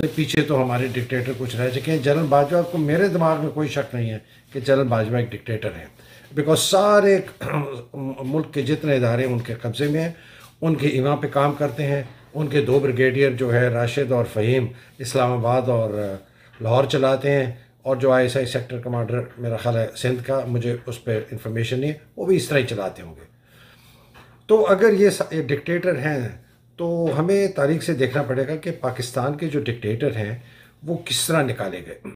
तो पीछे तो हमारे डिक्टेटर कुछ रह चुके हैं जनरल बाजवा को मेरे दिमाग में कोई शक नहीं है कि जनरल बाजवा एक डिक्टेटर है बिकॉज सारे मुल्क के जितने इदारे उनके कब्ज़े में हैं उनके इमाम पे काम करते हैं उनके दो ब्रिगेडियर जो है राशिद और फ़हीम इस्लामाबाद और लाहौर चलाते हैं और जो आई सेक्टर कमांडर मेरा ख्याल है सिंध का मुझे उस पर इंफॉर्मेशन नहीं है वो भी इस तरह ही चलाते होंगे तो अगर ये डिक्टेटर हैं तो हमें तारीख से देखना पड़ेगा कि पाकिस्तान के जो डिक्टेटर हैं वो किस तरह निकाले गए